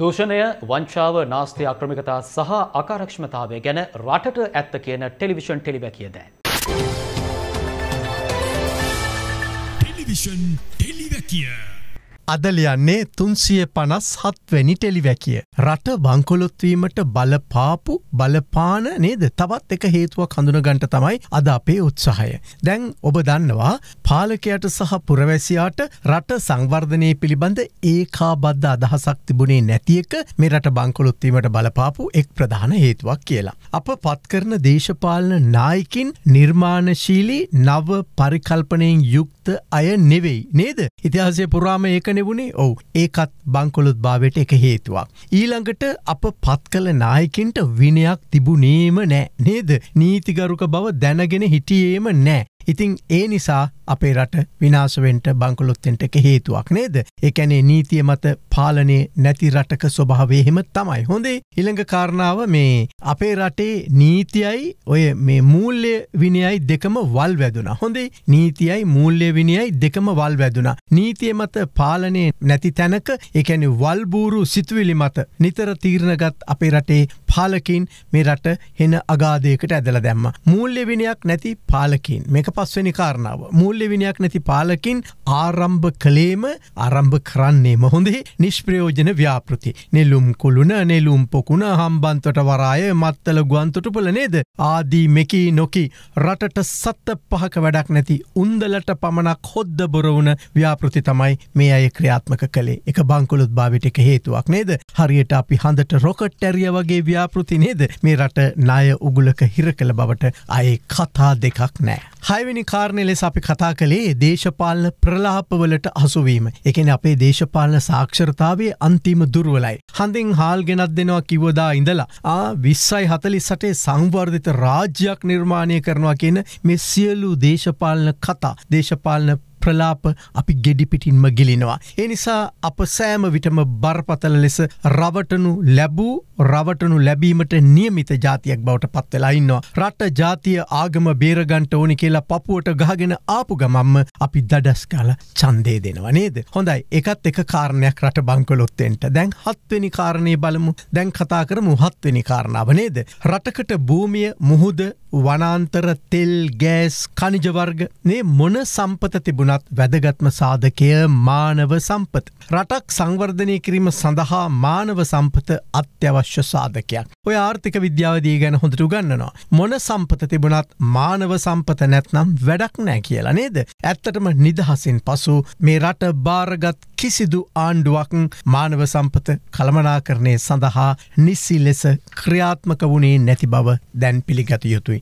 දූෂණය වංචාව නාස්ති අක්‍රමිකතා සහ අකාරක්ෂමතාවය ගැන රටට ඇත්ත කියන ටෙලිවිෂන් ටෙලිවැකිය දැ. ටෙලිවිෂන් ටෙලිවැකිය. අදලියන්නේ තුන්සිය පනස් හත්වැනි ටෙලිවැකිය. රට බංකොලොත්වීමට බලපාපු බලපාන නේද තවත් එක හේතුවක් හඳුනගන්ට තමයි අද අපේ උත්සාහය. දැන් ඔබ දන්නවා පාලකයට සහ පුරවැසියාට රට සංවර්ධනය පිළිබඳ ඒකා බද්ධ අදහසක් තිබුණේ නැතියක මේ රට බංකොලොත්වීමට බලපාපු එක් ප්‍රධාන හේතුවක් කියලා. අප පත්කරන දේශපාලන නායකින් නිර්මාණශීලී නව පරිකල්පනයෙන් යුක්ත අය නෙවෙයි නේද. ඉතිහාසය පුරාම ඒකන වුණේ ඔවු ඒකත් බංකොලොත් භාවයට එක හේතුවක්. ඊළඟට අප පත් කළ නායකින්ට විනයක් තිබුණේම නෑ නේද නීතිගරුක බව දැනගෙන හිටියේම නෑ. ඉතිං ඒ නිසා අපේ රට විනාශවෙන්ට බංකොලොත්තෙන්ට එක හේතුවක් නේද. එකැනේ නීතිය මත පාලනේ නැති රටක ස්වභාවයහෙම තමයි. හොඳේ ඉළඟ කාරණාව මේ අපේ රටේ නීතියයි ඔය මේ මූල්්‍ය විනියයි දෙකම වල් වැදුන. හොඳේ නීතියයි මූල්්‍ය විනියයි දෙකම වල් වැදුන. නීතිය මත පාලනේ නැති තැනක එකැනි වල්බූරු සිතුවිලි මත නිතර තීරණගත් අපේ රටේ පාලකින් මේ රට හෙන අගාදයකට ඇදල දැම්ම. මූල්්‍ය විනියක් නැති පාලකින් මේක පස්වනි කාරණාව. මූල්්‍ය මූල්‍යවිනයක් නැති පාලකින් ආරම්භ කළේම අරම්භ කරන්නේම හොඳේ නිෂ්ප්‍රයෝජන ව්‍යාපෘති. නෙලුම් කුළුණ නෙලුම් පොකුණ හම්බන්තොට වරාය මත්තල ගුවන්තොටුපල නේද. ආදී මෙකී නොකි රටට සත්ත පහක වැඩක් නැති උන්දලට පමණක් හොද්ද බොරවුණ ව්‍යාපෘති තමයි මේ අය ක්‍රියාත්මක කළේ එක බංකුලුත් භාවිටික හේතුවක් නේද. හරියට අපි හඳට රොකට් ටැරිය වගේ ව්‍යාපෘති නේද මේ රට නාය උගුලක හිර කළ බවට අය කතා දෙකක් නෑ. හයවෙනි කාරණය ලෙස අපි කතා කළේ දේශපාලන ප්‍රලාපවලට අසුවීම. එකන අපේ දේශපාලන සාක්ෂරතාවේ අන්තිම දුර්වලයි. හඳින් හාල් ගෙනත් දෙනවා කිවදා ඉඳලා. ආ විස්සයි හතලි සටේ සංවර්ධිත රාජ්‍යයක් නිර්මාණය කරනවා කියන මෙ සියලු දේශපාලන කතා දේශපාලන ප්‍රලාප අපි ගෙඩිපිටින්ම ගිලිනවා. එනිසා අප සෑම විටම බරපතල ලෙස රවටනු ලැබූ රවටනු ලැබීමට නියමිත ජාතියක් බවට පත්වෙලයින්නවා. රට ජාතිය ආගම බේරගන්ට ඕනි කියලා පපුුවට ගහගෙන ආපු ගමම්ම අපි දඩස්කාල චන්දේ දෙනවා නේද. හොඳයි එකත් එක කාරණයක් රට බංකොලොත්තෙන්ට දැන් හත්වනි කාරණය බලමු දැන් කතා කරමු හත්වනි කාරණාව නේද. රටකට භූමිය මුහුද වනාන්තර තෙල් ගෑස් කනිජවර්ග මේ මොන සම්පත තිබුණත් වැදගත්ම සාධකය මානව සම්පත. රටක් සංවර්ධනය කිරීම සඳහා මානව සම්පත අත්‍යවශ්‍ය සාධකයක්. ඔය ආර්ථික විද්‍යාවදී ගැන හොඳට උගන්නවා. මොන සම්පත තිබුණත් මානව සම්පත නැත්නම් වැඩක් නෑ කියලා නේද. ඇත්තටම නිදහසින් පසු මේ රට භාරගත් කිසිදු ආණ්ඩුවක් මානව සම්පත කළමනා කරණය සඳහා නිසි ලෙස ක්‍රියාත්මක වුණේ නැති බව දැන් පිළිගත යුතුයි.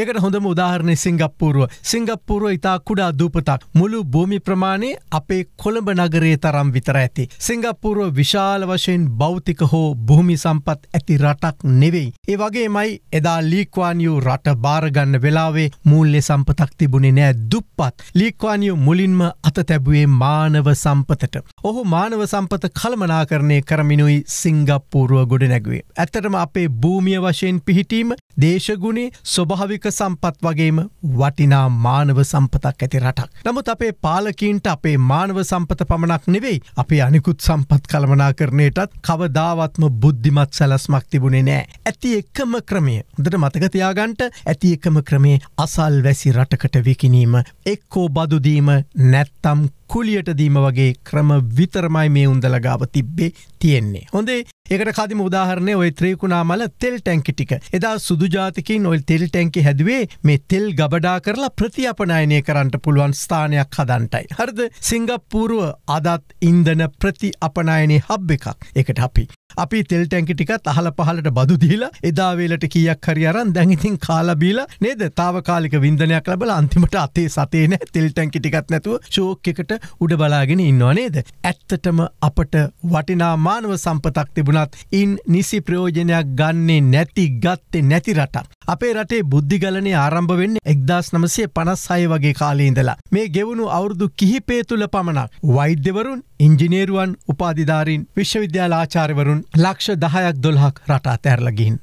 ඒකට හොඳම උදාහරණය සිංගප්පුරුව සිංගප්පුරුව ඉතා කුඩා දූපතක් මුළු භූමි ප්‍රමාණය අපේ කොළඹ නගරේ තරම් විතර ඇති. සිංගප්පුරුව විශාල වශයෙන් බෞතික හෝ භූමි සම්පත් ඇති රටක් නෙවෙයි. ඒ වගේමයි එදා ලීක්වානියු රට බාරගන්න වෙලාවේ මූල්‍ය සම්පතක් තිබුණේ නෑ දුප්පත්. ලීක්වානියු මුලින්ම අත තැබුවේ මානව සම්පතට. ඔහු මානව සම්පත කළමනාකරණය කරමිනුයි සිංගප්පුරුව ගොඩනැගුවේ. ඇත්තටම අපේ භූමිය වශයෙන් පිහිටීම දේශගුණේ ස්වභාවික මූලික සම්පත් වගේම වටිනා මානව සම්පතක් ඇති රටක්. නමුත් අපේ පාලකීන්ට අපේ මානව සම්පත පමණක් නෙවෙයි අපේ අනිකුත් සම්පත් කළමනා කරණයටත් කවදාවත්ම බුද්ධිමත් සැලස්මක් තිබුණේ නෑ. ඇති එකම ක්‍රමය දට මතකතියාගන්ට ඇති එකම ක්‍රමේ අසල් වැසි රටකට විකිනීම එක්කෝ බදුදීම නැත්තම් කුලියට දීම වගේ ක්‍රම විතරමයි මේ උන්දලගාව තිබ්බේ තියෙන්නේ. හොඳේ ඒකට කදිම උදාහරණය ඔය ත්‍රේකුණාමල තෙල් ටැංකි ටික එදා සුදුජාතිකින් ඔල් තෙල් ටැංකි හැදුවේ මේ තෙල් ගබඩා කරලා ප්‍රතියපනයනය කරන්නට පුළුවන් ස්ථානයක් හදන්ටයි. හරද සිංගප්පූරුව අදත් ඉන්දන ප්‍රති අපනයනේ හබ් එකක් එකට අපි අපි තෙල්ටැන්කි ටික තහල පහලට බදු දීලා එදාවේලට කියක් හරි අරන් දැඟඉතින් කාලබීලා නේද තාවකාලික විින්දනයක් ලබල අන්තිමට අතේ සතේන තෙල්ටැන්කි ටිකත් නැතුව ශෝකකට උඩ බලාගෙන ඉන්නවා නේද. ඇත්තටම අපට වටිනා මානව සම්පතක් තිබුණත් ඉන් නිසි ප්‍රයෝජනයක් ගන්නේ නැති ගත්තේ නැති රට. අපේ රටේ බුද්ධිගලනය ආරම්භ වෙන්න එක්දස් නමසේ පනස්සය වගේ කාලීඉඳලා. මේ ගෙවුණු අවුරුදු කිහිපේ තුළ පමණක්. වෛද්‍යවරුන් ඉංජිනේරුවන් උපාධිධාරීන් විශ්වවිද්‍යාලාචාරවරුන් මිනිස්සුන් ලක්ෂ දහයක් දොල්හක් රට අතැරලගින්.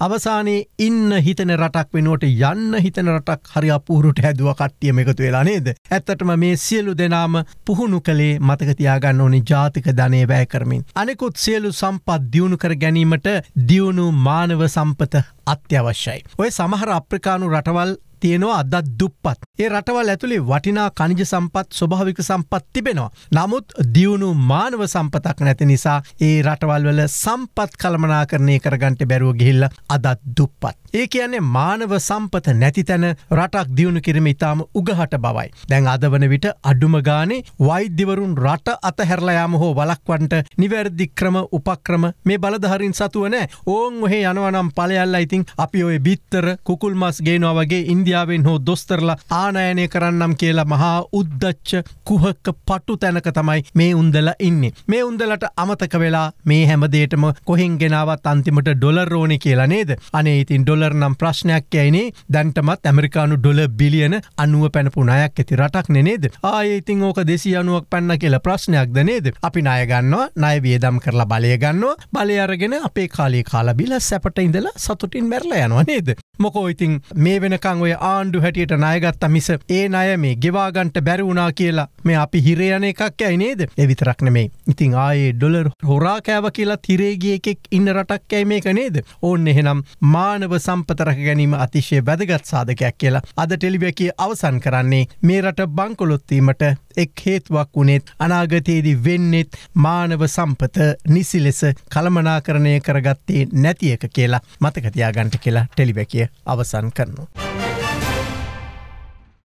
අවසානයේ ඉන්න හිතන රටක් වෙනුවට යන්න හිතන රටක් හරි අපූරුට හැදුව කට්ටිය එකතු වෙලා නේද. ඇත්තටම මේ සියලු දෙනාම පුහුණු කළේ මතකතියාගන්න ඕනි ජාතික ධනය වැෑ කරමින්. අනෙකුත් සියලු සම්පත් දියුණු කර ගැනීමට දියුණු මානව සම්පත අත්‍යවශ්‍යයි. ඔය සමහර අප්‍රිකානු රටවල් තියෙනවා අදත් දුප්පත්. ඒ රටවල් ඇතුළේ වටිනා කනිජ සම්පත් ස්වභාවික සම්පත් තිබෙනවා. නමුත් දියුණු මානව සම්පතක් නැති නිසා ඒ රටවල්වල සම්පත් කළමනාකරණය කරගන්ට බැරුව ගිහිල්ල අදත් දුප්පත්. ඒ කියන්නේ මානව සම්පත නැති තැන රටක් දියුණු කිරම ඉතාම උගහට බවයි. දැන් අද වන විට අඩුම ගානේ වෛද්‍යවරුන් රට අතහැරලයාම හෝ වලක්වන්ට නිවැරදි ක්‍රම උපක්‍රම මේ බලධහරින් සතුවනෑ ඕන් ඔහේ යනවනම් පලයල්ලා ඉතින් අපි ඔය බිත්තර කුකුල්මස් ගේනවා වගේ ඉන්දිය ඉන්දියාවෙන් හෝ දොස්තරලා ආනයනය කරන්නම් කියලා මහා උද්දච්ච කුහක්ක පට්ටු තැනක තමයි මේ උන්දල ඉන්නේ. මේ උන්දලට අමතක වෙලා මේ හැමදේටම කොහෙන් ගෙනාවත් අන්තිමට ඩොලර්රෝනි කියලා නේද. අනේ ඉතින් ඩොලර් නම් ප්‍රශ්නයක් ඇයිනේ දැන්ටමත් ඇමරිකානු ඩොල බිලියන අනුව පැනපු නයක් ඇති රටක් නෙනේද. ආය ඉතින් ඕක දෙසි අනුවක් පැන්න කියලා ප්‍රශ්නයක් ද නේද. අපි නායගන්නවා නය වියදම් කරලා බලය ගන්නවා බලය අරගෙන අපේ කාලේ කාලබිල සැපට ඉඳලා සතුටින් මැරලා යනවා නේද. මොකෝ ඉතින් මේ වෙනකං ඔය ආණ්ඩු හැටියට ණයගත්ත මිස ඒ අය මේ ගෙවාගන්ට බැරිවුනා කියලා මේ අපි හිරයන එකක් ඇයිනේද එවිතරක්නමේ ඉතිං ආයේ ඩොලර් හොරාකෑව කියලා තිරේගේ එකෙක් ඉන්න රටක් ඇයි මේක නේද ඕන්න එහෙනම් මානව සම්පතරක ගැනීම අතිශය වැදගත් සාධකයක් කියලා අද ටෙලිබැකි අවසන් කරන්නේ මේ රට බංකොලොත්වීමට එක් හේතුවක් වුණෙත් අනාගතයේදි වෙන්නෙත් මානව සම්පත නිසි ලෙස කළමනා කරණය කරගත්තේ නැතියක කියලා මතකතියාගන්ට කියලා ටෙලිබැකිය අවසන් කරනවා.